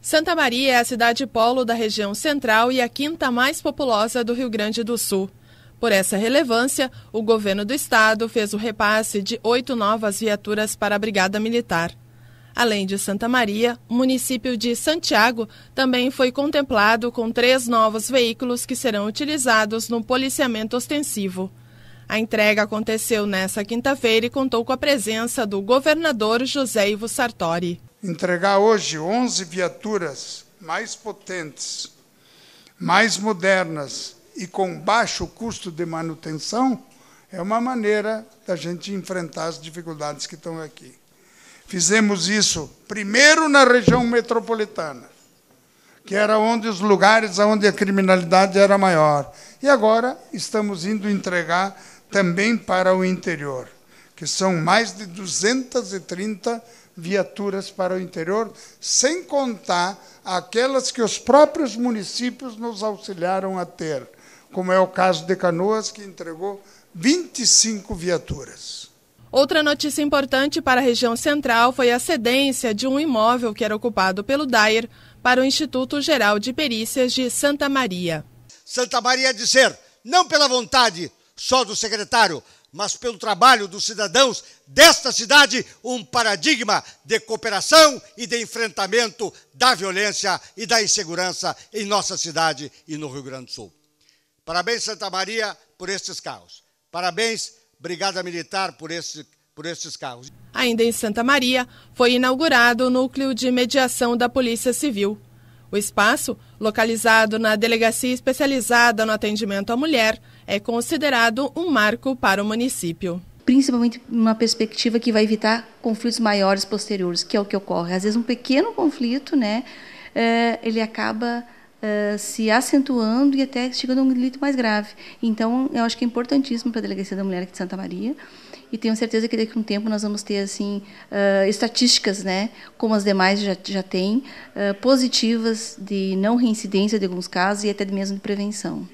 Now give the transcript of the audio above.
Santa Maria é a cidade polo da região central e a quinta mais populosa do Rio Grande do Sul. Por essa relevância, o governo do estado fez o repasse de oito novas viaturas para a Brigada Militar. Além de Santa Maria, o município de Santiago também foi contemplado com três novos veículos que serão utilizados no policiamento ostensivo. A entrega aconteceu nesta quinta-feira e contou com a presença do governador José Ivo Sartori. Entregar hoje 11 viaturas mais potentes, mais modernas e com baixo custo de manutenção é uma maneira da gente enfrentar as dificuldades que estão aqui. Fizemos isso primeiro na região metropolitana, que era um dos lugares onde a criminalidade era maior. E agora estamos indo entregar também para o interior, que são mais de 230 viaturas para o interior, sem contar aquelas que os próprios municípios nos auxiliaram a ter, como é o caso de Canoas, que entregou 25 viaturas. Outra notícia importante para a região central foi a cedência de um imóvel que era ocupado pelo Dair para o Instituto Geral de Perícias de Santa Maria. Santa Maria é de ser, não pela vontade só do secretário, mas pelo trabalho dos cidadãos desta cidade, um paradigma de cooperação e de enfrentamento da violência e da insegurança em nossa cidade e no Rio Grande do Sul. Parabéns, Santa Maria, por estes carros. Parabéns Brigada Militar por esse por esses carros. Ainda em Santa Maria, foi inaugurado o núcleo de mediação da Polícia Civil. O espaço, localizado na delegacia especializada no atendimento à mulher, é considerado um marco para o município. Principalmente uma perspectiva que vai evitar conflitos maiores posteriores, que é o que ocorre. Às vezes um pequeno conflito, né, eh, ele acaba eh, se acentuando e até chegando a um delito mais grave. Então, eu acho que é importantíssimo para a Delegacia da Mulher aqui de Santa Maria e tenho certeza que daqui a um tempo nós vamos ter assim uh, estatísticas, né, como as demais já, já têm, uh, positivas de não reincidência de alguns casos e até mesmo de prevenção.